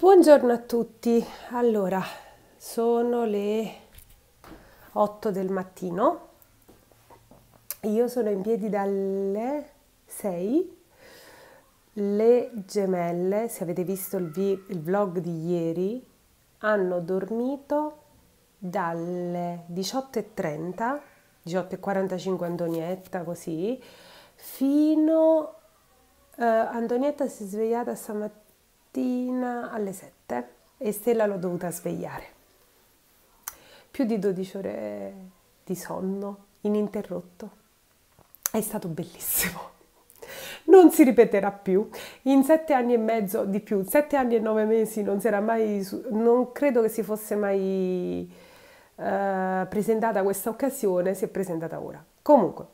Buongiorno a tutti, allora sono le 8 del mattino, io sono in piedi dalle 6, le gemelle, se avete visto il, vi- il vlog di ieri, hanno dormito dalle 18.30, 18.45 Antonietta così, fino... Eh, Antonietta si è svegliata stamattina mattina alle 7 e Stella l'ho dovuta svegliare. Più di 12 ore di sonno ininterrotto. È stato bellissimo. Non si ripeterà più. In sette anni e mezzo di più, sette anni e nove mesi non si mai, non credo che si fosse mai eh, presentata questa occasione, si è presentata ora. Comunque,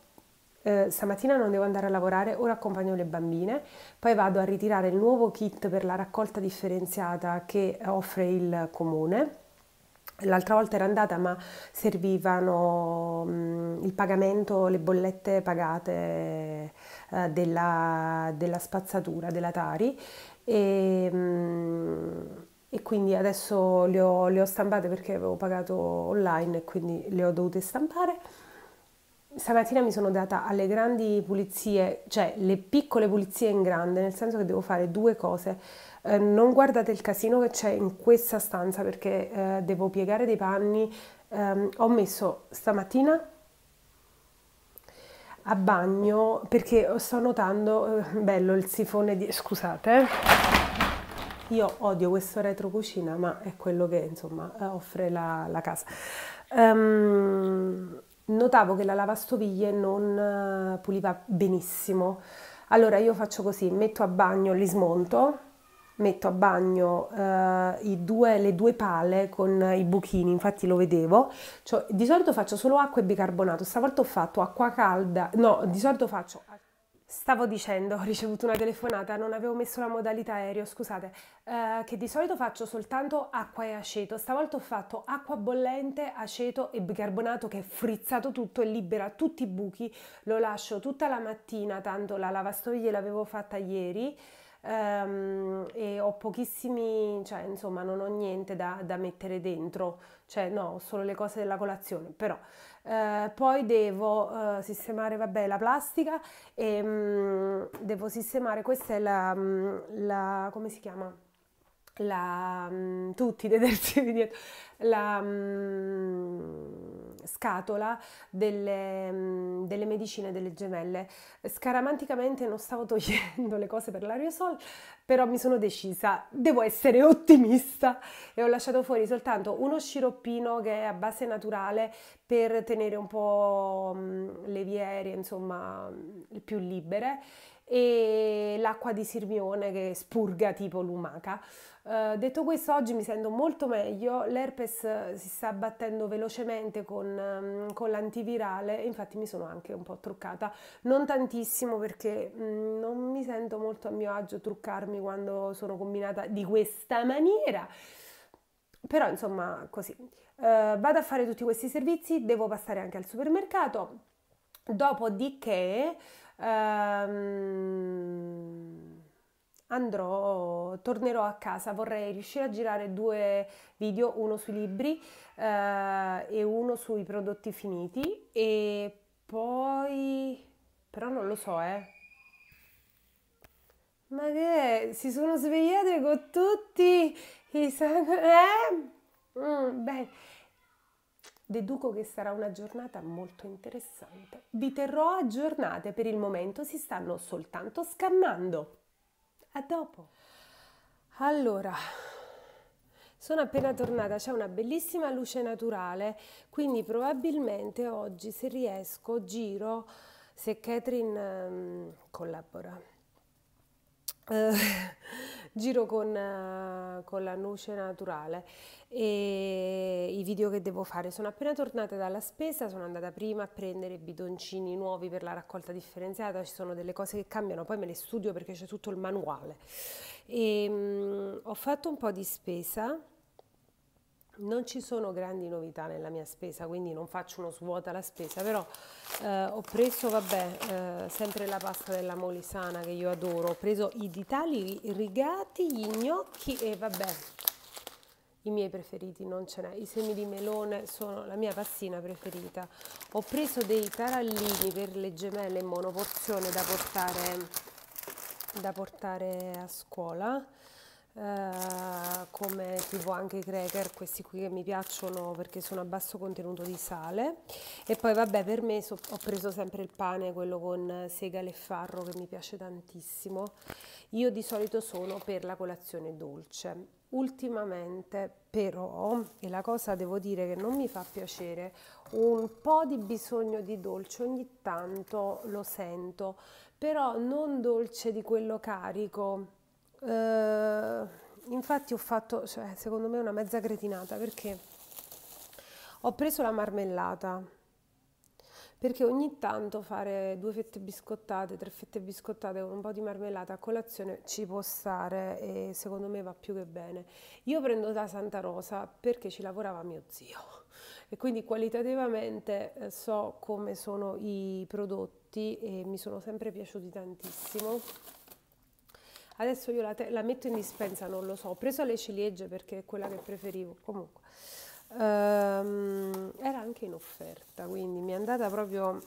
eh, stamattina non devo andare a lavorare, ora accompagno le bambine, poi vado a ritirare il nuovo kit per la raccolta differenziata che offre il comune. L'altra volta era andata ma servivano mh, mm, il pagamento, le bollette pagate eh, della, della, spazzatura, della Tari e, mh, mm, e quindi adesso le ho, le ho stampate perché avevo pagato online e quindi le ho dovute stampare stamattina mi sono data alle grandi pulizie, cioè le piccole pulizie in grande, nel senso che devo fare due cose. Eh, non guardate il casino che c'è in questa stanza perché eh, devo piegare dei panni. Eh, ho messo stamattina a bagno perché sto notando, eh, bello il sifone di... scusate. Io odio questo retro cucina, ma è quello che insomma eh, offre la, la casa. Um, notavo che la lavastoviglie non eh, puliva benissimo. Allora io faccio così, metto a bagno, li smonto, metto a bagno eh, due, le due pale con i buchini, infatti lo vedevo. Cioè, di solito faccio solo acqua e bicarbonato, stavolta ho fatto acqua calda, no, di solito faccio... Stavo dicendo, ho ricevuto una telefonata, non avevo messo la modalità aereo, scusate, eh, che di solito faccio soltanto acqua e aceto, stavolta ho fatto acqua bollente, aceto e bicarbonato che è frizzato tutto e libera tutti i buchi, lo lascio tutta la mattina, tanto la lavastoviglie l'avevo fatta ieri, um, e ho pochissimi, cioè insomma non ho niente da, da, mettere dentro, cioè no, ho solo le cose della colazione, però uh, poi devo uh, sistemare, vabbè, la plastica e um, devo sistemare, questa è la, mm, la come si chiama? La, mm, tutti i detersivi dietro, la scatola delle, mm, delle, medicine delle gemelle. Scaramanticamente non stavo togliendo le cose per l'aerosol, però mi sono decisa, devo essere ottimista e ho lasciato fuori soltanto uno sciroppino che è a base naturale per tenere un po' mm, le vie aeree, insomma, mm, più libere e l'acqua di Sirmione che spurga tipo lumaca. Uh, detto questo, oggi mi sento molto meglio, l'herpes eh, si sta abbattendo velocemente con, um, con l'antivirale, infatti mi sono anche un po' truccata, non tantissimo perché mh, mm, non mi sento molto a mio agio truccarmi quando sono combinata di questa maniera però insomma così uh, vado a fare tutti questi servizi devo passare anche al supermercato dopodiché ehm, andrò, tornerò a casa, vorrei riuscire a girare due video, uno sui libri eh, e uno sui prodotti finiti e poi però non lo so, eh. Ma che si sono svegliate con tutti i sangue? Eh? Mm, bene. Deduco che sarà una giornata molto interessante. Vi terrò aggiornate, per il momento si stanno soltanto scannando. A dopo. Allora, sono appena tornata, c'è una bellissima luce naturale, quindi probabilmente oggi, se riesco, giro se Catherine um, collabora. Uh, giro con, eh, con la noce naturale e i video che devo fare. Sono appena tornata dalla spesa, sono andata prima a prendere bidoncini nuovi per la raccolta differenziata, ci sono delle cose che cambiano, poi me le studio perché c'è tutto il manuale. E, ehm, mh, ho fatto un po' di spesa non ci sono grandi novità nella mia spesa, quindi non faccio uno svuota la spesa, però eh, ho preso, vabbè, eh, sempre la pasta della molisana che io adoro, ho preso i ditali rigati, gli gnocchi e vabbè, i miei preferiti non ce n'è, i semi di melone sono la mia passina preferita. Ho preso dei tarallini per le gemelle in monoporzione da portare, da portare a scuola, eh, come tipo anche i cracker, questi qui che mi piacciono perché sono a basso contenuto di sale. E poi vabbè per me so, ho preso sempre il pane, quello con segale e farro che mi piace tantissimo. Io di solito sono per la colazione dolce. Ultimamente però, e la cosa devo dire che non mi fa piacere, un po' di bisogno di dolce ogni tanto lo sento, però non dolce di quello carico eh, infatti ho fatto, cioè, secondo me, una mezza cretinata perché ho preso la marmellata. Perché ogni tanto fare due fette biscottate, tre fette biscottate con un po' di marmellata a colazione ci può stare e secondo me va più che bene. Io prendo da Santa Rosa perché ci lavorava mio zio e quindi qualitativamente eh, so come sono i prodotti e mi sono sempre piaciuti tantissimo. Adesso io la, la, metto in dispensa, non lo so. Ho preso le ciliegie perché è quella che preferivo. Comunque, ehm, era anche in offerta, quindi mi è andata proprio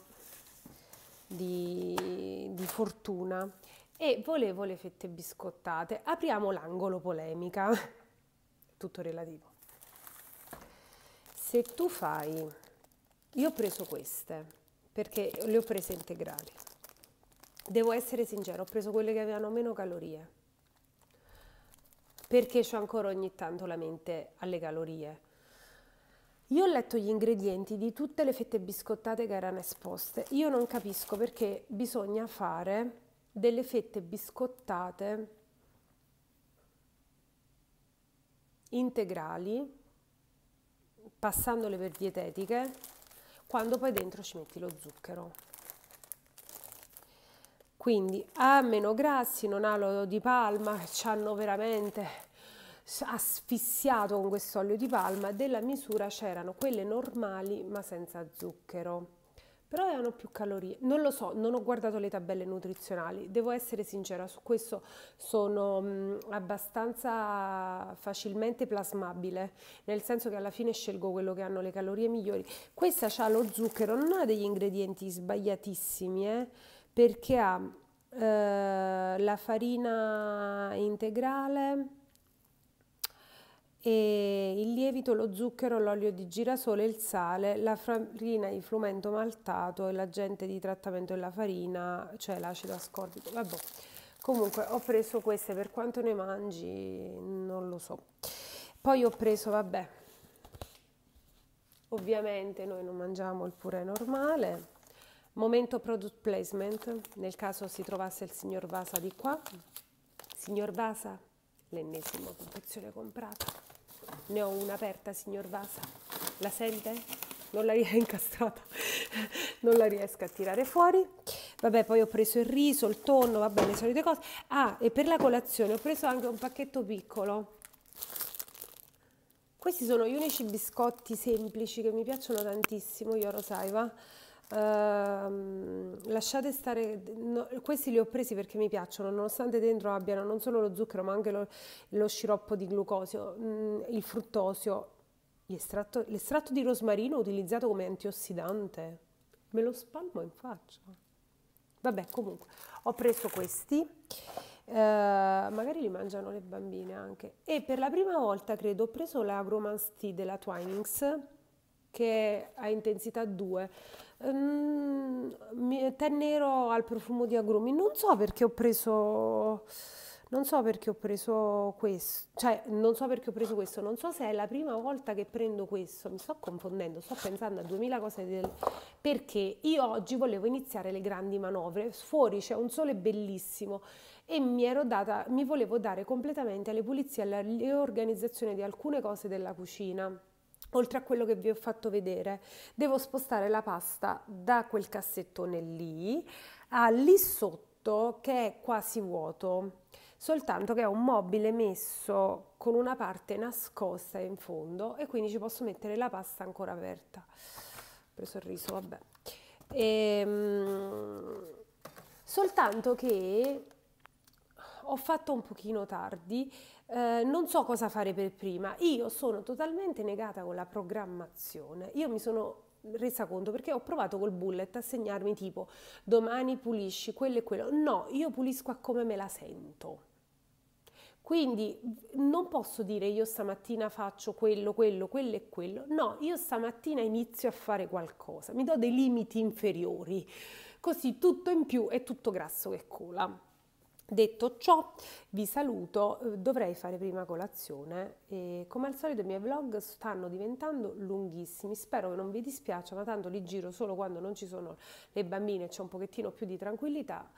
di, di fortuna. E volevo le fette biscottate. Apriamo l'angolo polemica. Tutto relativo. Se tu fai... Io ho preso queste perché le ho prese integrali devo essere sincero, ho preso quelle che avevano meno calorie, perché ho ancora ogni tanto la mente alle calorie. Io ho letto gli ingredienti di tutte le fette biscottate che erano esposte. Io non capisco perché bisogna fare delle fette biscottate integrali, passandole per dietetiche, quando poi dentro ci metti lo zucchero. Quindi ha meno grassi, non ha l'olio di palma, ci hanno veramente asfissiato con questo olio di palma, della misura c'erano quelle normali ma senza zucchero. Però avevano più calorie, non lo so, non ho guardato le tabelle nutrizionali, devo essere sincera, su questo sono mh, abbastanza facilmente plasmabile, nel senso che alla fine scelgo quello che hanno le calorie migliori. Questa ha lo zucchero, non ha degli ingredienti sbagliatissimi, eh? perché ha eh, la farina integrale il lievito, lo zucchero, l'olio di girasole, il sale, la farina di frumento maltato e l'agente di trattamento della farina, cioè l'acido ascorbico. Vabbè. Comunque ho preso queste, per quanto ne mangi non lo so. Poi ho preso, vabbè, ovviamente noi non mangiamo il purè normale, Momento product placement, nel caso si trovasse il signor Vasa di qua. Signor Vasa, l'ennesima confezione comprata. Ne ho una aperta, signor Vasa. La sente? Non la riesco incastrata, non la riesco a tirare fuori. Vabbè, poi ho preso il riso, il tonno, vabbè, le solite cose. Ah, e per la colazione ho preso anche un pacchetto piccolo. Questi sono gli unici biscotti semplici che mi piacciono tantissimo, io lo sai, va? Ehm, lasciate stare, no, questi li ho presi perché mi piacciono, nonostante dentro abbiano non solo lo zucchero ma anche lo, lo sciroppo di glucosio, mh, mm, il fruttosio, l'estratto, l'estratto di rosmarino utilizzato come antiossidante. Me lo spalmo in faccia. Vabbè, comunque, ho preso questi. Uh, magari li mangiano le bambine anche. E per la prima volta, credo, ho preso la Gromance Tea della Twinings che ha intensità 2. Um, tè nero al profumo di agrumi. Non so perché ho preso. Non so perché ho preso questo, cioè non so perché ho preso questo, non so se è la prima volta che prendo questo, mi sto confondendo, sto pensando a 2000 cose del... perché io oggi volevo iniziare le grandi manovre, fuori c'è un sole bellissimo e mi ero data, mi volevo dare completamente alle pulizie e alla riorganizzazione di alcune cose della cucina oltre a quello che vi ho fatto vedere. Devo spostare la pasta da quel cassettone lì a lì sotto che è quasi vuoto, soltanto che è un mobile messo con una parte nascosta in fondo e quindi ci posso mettere la pasta ancora aperta. Ho preso il riso, vabbè. Ehm, soltanto che ho fatto un pochino tardi eh, non so cosa fare per prima, io sono totalmente negata con la programmazione, io mi sono resa conto perché ho provato col bullet a segnarmi tipo domani pulisci quello e quello, no, io pulisco a come me la sento. Quindi non posso dire io stamattina faccio quello, quello, quello e quello. No, io stamattina inizio a fare qualcosa, mi do dei limiti inferiori, così tutto in più è tutto grasso che cola. Detto ciò, vi saluto, eh, dovrei fare prima colazione e come al solito i miei vlog stanno diventando lunghissimi, spero che non vi dispiaccia, ma tanto li giro solo quando non ci sono le bambine, c'è un pochettino più di tranquillità.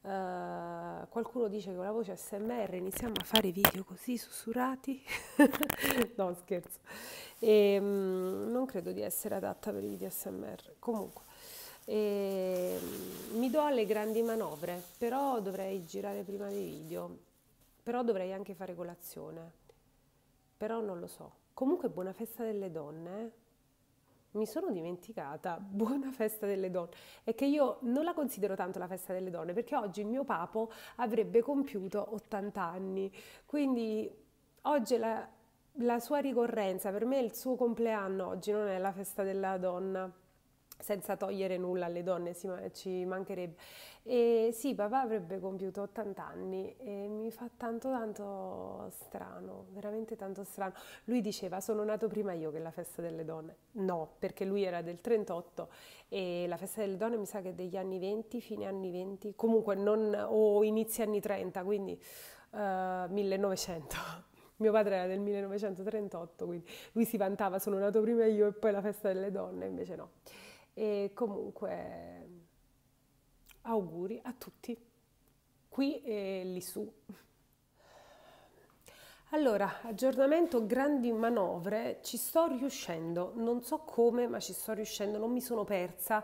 Uh, qualcuno dice che con la voce smr iniziamo a fare video così sussurrati no scherzo e, um, non credo di essere adatta per i video smr comunque e ehm, mi do alle grandi manovre, però dovrei girare prima dei video, però dovrei anche fare colazione, però non lo so. Comunque buona festa delle donne, eh. mi sono dimenticata, buona festa delle donne, è che io non la considero tanto la festa delle donne perché oggi il mio papo avrebbe compiuto 80 anni, quindi oggi la, la sua ricorrenza, per me il suo compleanno oggi non è la festa della donna senza togliere nulla alle donne, sì, ma ci mancherebbe. E sì, papà avrebbe compiuto 80 anni e mi fa tanto tanto strano, veramente tanto strano. Lui diceva sono nato prima io che la festa delle donne. No, perché lui era del 38 e la festa delle donne mi sa che è degli anni 20, fine anni 20, comunque non, o inizi anni 30, quindi uh, eh, 1900. Mio padre era del 1938, quindi lui si vantava sono nato prima io e poi la festa delle donne, invece no. E comunque auguri a tutti, qui e lì su. Allora, aggiornamento, grandi manovre, ci sto riuscendo, non so come, ma ci sto riuscendo, non mi sono persa,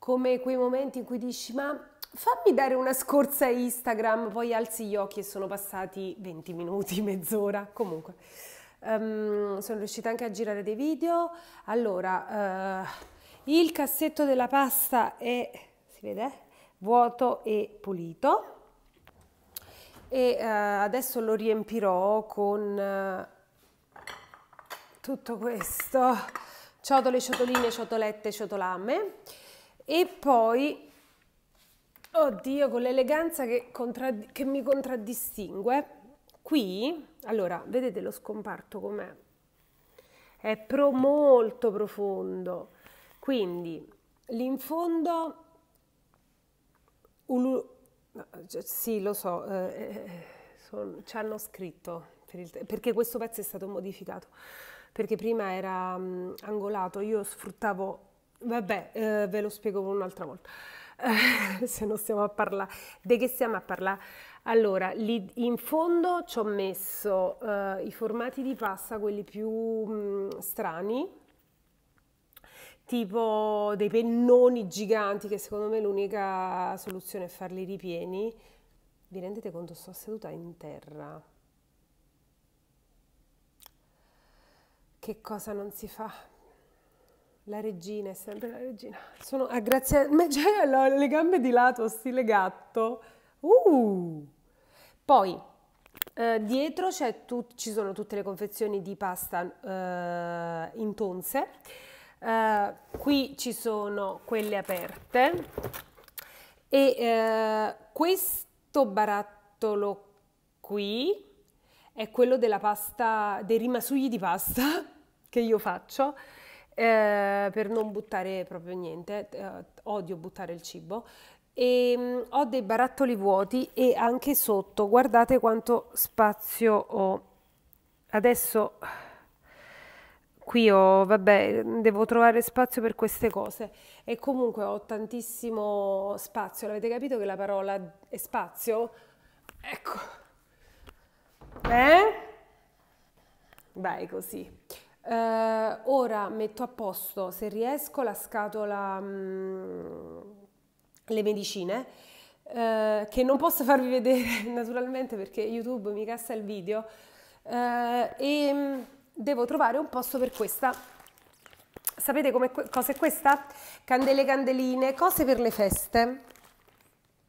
come quei momenti in cui dici ma fammi dare una scorsa a Instagram, poi alzi gli occhi e sono passati 20 minuti, mezz'ora, comunque. Um, sono riuscita anche a girare dei video, allora... Uh, il cassetto della pasta è, vede, eh? vuoto e pulito e eh, adesso lo riempirò con eh, tutto questo ciotole, ciotoline, ciotolette, ciotolamme e poi oddio con l'eleganza che, che, mi contraddistingue qui allora vedete lo scomparto com'è è pro molto profondo quindi lì in l'infondo, cioè, sì lo so, eh, eh, son, ci hanno scritto, per il, perché questo pezzo è stato modificato, perché prima era mh, mm, angolato, io sfruttavo, vabbè eh, ve lo spiego un'altra volta. Eh, se non stiamo a parlare di che stiamo a parlare allora lì in fondo ci ho messo eh, i formati di pasta quelli più mh, mm, strani tipo dei pennoni giganti, che secondo me l'unica soluzione è farli ripieni. Vi rendete conto, sto seduta in terra. Che cosa non si fa? La regina è sempre la regina. Sono a grazia... Ma già ho le gambe di lato, stile gatto. Uh! Poi, eh, dietro ci sono tutte le confezioni di pasta eh, in tonze Uh, qui ci sono quelle aperte e uh, questo barattolo qui è quello della pasta, dei rimasugli di pasta che io faccio eh, per non buttare proprio niente, eh, odio buttare il cibo. E, ehm, mh, ho dei barattoli vuoti e anche sotto, guardate quanto spazio ho. Adesso qui ho, vabbè, devo trovare spazio per queste cose e comunque ho tantissimo spazio. L'avete capito che la parola è spazio? Ecco. Eh? Vai così. Uh, ora metto a posto, se riesco, la scatola, mh, mm, le medicine, uh, che non posso farvi vedere naturalmente perché YouTube mi cassa il video. Uh, e, mm, devo trovare un posto per questa. Sapete come cosa è questa? Candele, candeline, cose per le feste.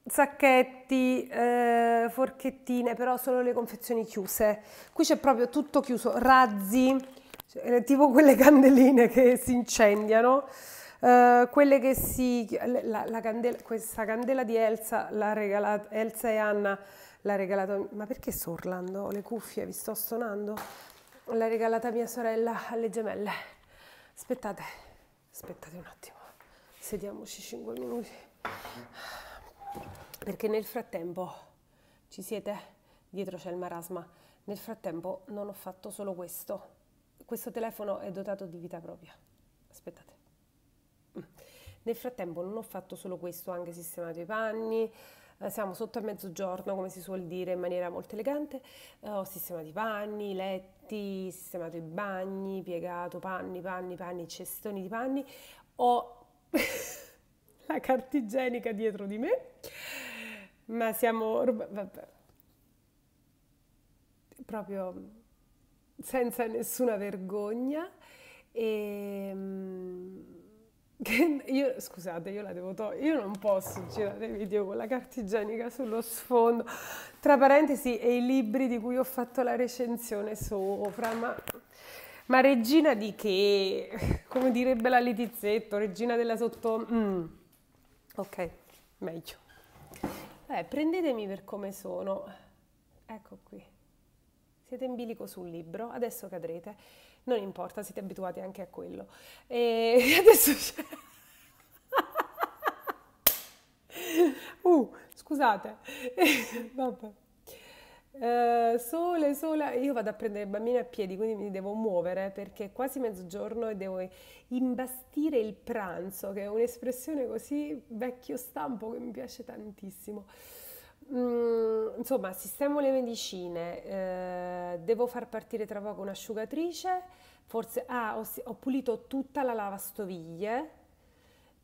Sacchetti, eh, forchettine, però solo le confezioni chiuse. Qui c'è proprio tutto chiuso, razzi, cioè, eh, tipo quelle candeline che si incendiano. Uh, quelle che si la, la candela, questa candela di Elsa l'ha regalata Elsa e Anna l'ha regalata ma perché sto urlando le cuffie vi sto stonando l'ha regalata mia sorella alle gemelle. Aspettate, aspettate un attimo, sediamoci 5 minuti. Perché nel frattempo, ci siete? Dietro c'è il marasma. Nel frattempo non ho fatto solo questo. Questo telefono è dotato di vita propria. Aspettate. Mm. Nel frattempo non ho fatto solo questo, ho anche sistemato i panni, eh, siamo sotto a mezzogiorno, come si suol dire in maniera molto elegante, eh, ho sistemato i panni, i letti, letti, sistemato i bagni, piegato panni, panni, panni, cestoni di panni, ho la carta igienica dietro di me, ma siamo vabbè, proprio senza nessuna vergogna e ehm, che io, scusate, io la devo togliere, io non posso girare video con la carta igienica sullo sfondo, tra parentesi e i libri di cui ho fatto la recensione sopra, ma, ma regina di che? Come direbbe la Letizzetto, regina della sotto... Mm. Ok, meglio. Beh, prendetemi per come sono. Ecco qui. Siete in bilico sul libro, adesso cadrete. Non importa, siete abituati anche a quello. E adesso c'è... uh, scusate. Vabbè. Uh, sole, sola, io vado a prendere i bambini a piedi, quindi mi devo muovere perché è quasi mezzogiorno e devo imbastire il pranzo, che è un'espressione così vecchio stampo che mi piace tantissimo. Mm, insomma, sistemo le medicine, eh, devo far partire tra poco un'asciugatrice, forse ah, ho, ho, pulito tutta la lavastoviglie,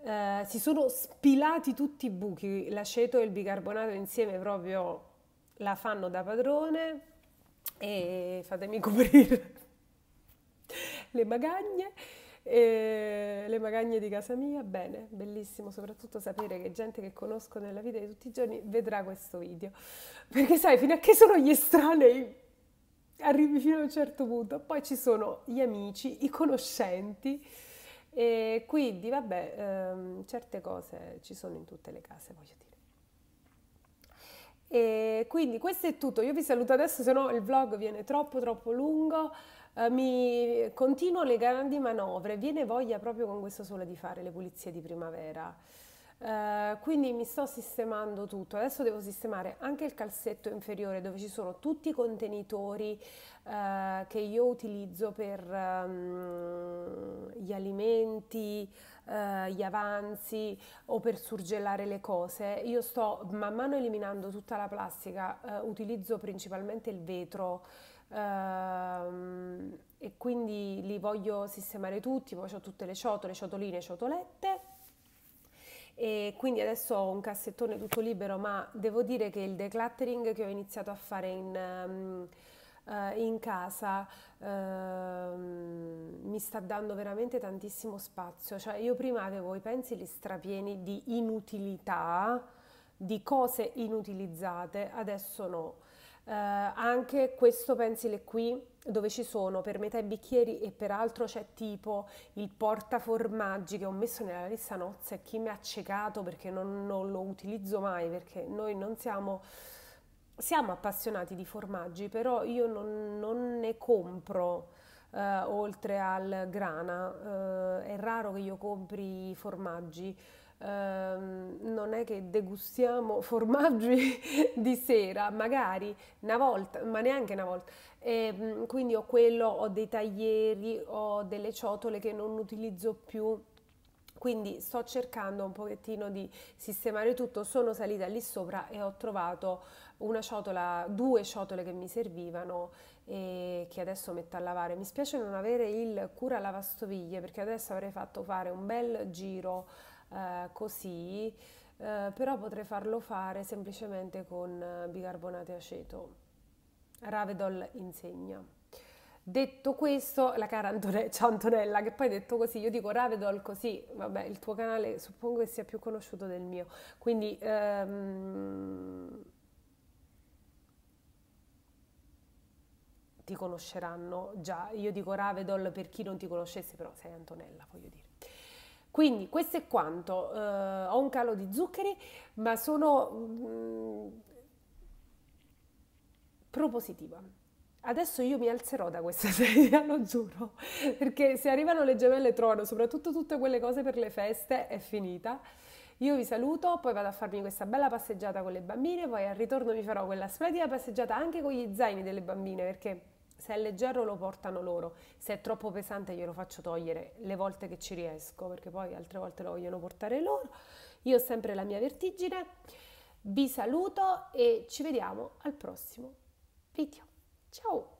eh, si sono spilati tutti i buchi, l'aceto e il bicarbonato insieme proprio la fanno da padrone e fatemi coprire le magagne. E le magagne di casa mia, bene, bellissimo soprattutto sapere che gente che conosco nella vita di tutti i giorni vedrà questo video. Perché sai, fino a che sono gli estranei arrivi fino a un certo punto, poi ci sono gli amici, i conoscenti e quindi vabbè, ehm, certe cose ci sono in tutte le case, voglio dire. E quindi questo è tutto, io vi saluto adesso, se no il vlog viene troppo troppo lungo. Eh, mi continuo le grandi manovre, viene voglia proprio con questo sole di fare le pulizie di primavera. Uh, quindi mi sto sistemando tutto, adesso devo sistemare anche il calzetto inferiore dove ci sono tutti i contenitori uh, che io utilizzo per um, gli alimenti, gli avanzi o per surgelare le cose. Io sto man mano eliminando tutta la plastica, utilizzo principalmente il vetro Ehm, e quindi li voglio sistemare tutti, poi ho tutte le ciotole, ciotoline, ciotolette e quindi adesso ho un cassettone tutto libero ma devo dire che il decluttering che ho iniziato a fare in, um, uh, in casa uh, mi sta dando veramente tantissimo spazio, cioè io prima avevo i pensili strapieni di inutilità, di cose inutilizzate, adesso no eh, anche questo pensile qui dove ci sono per metà i bicchieri e peraltro c'è tipo il portaformaggi che ho messo nella lista nozze chi mi ha accecato perché non, non, lo utilizzo mai perché noi non siamo siamo appassionati di formaggi però io non, non ne compro eh, oltre al grana eh, è raro che io compri formaggi ehm, non è che degustiamo formaggi di sera, magari una volta, ma neanche una volta. E, ehm, quindi ho quello, ho dei taglieri, ho delle ciotole che non utilizzo più. Quindi sto cercando un pochettino di sistemare tutto, sono salita lì sopra e ho trovato una ciotola, due ciotole che mi servivano e che adesso metto a lavare. Mi spiace non avere il cura lavastoviglie perché adesso avrei fatto fare un bel giro eh, così, eh, però potrei farlo fare semplicemente con eh, bicarbonato e aceto. Ravedol insegna. Detto questo, la cara Antone- Antonella, che poi detto così, io dico Ravedol così, vabbè, il tuo canale suppongo che sia più conosciuto del mio, quindi... Ehm, ti conosceranno già. Io dico Ravedol per chi non ti conoscesse, però sei Antonella, voglio dire. Quindi questo è quanto, uh, ho un calo di zuccheri ma sono mh, mm, propositiva. Adesso io mi alzerò da questa sedia, lo giuro, perché se arrivano le gemelle trono, soprattutto tutte quelle cose per le feste, è finita. Io vi saluto, poi vado a farmi questa bella passeggiata con le bambine, poi al ritorno vi farò quella splendida passeggiata anche con gli zaini delle bambine, perché se è leggero lo portano loro, se è troppo pesante glielo faccio togliere le volte che ci riesco, perché poi altre volte lo vogliono portare loro. Io ho sempre la mia vertigine, vi saluto e ci vediamo al prossimo video. Ciao!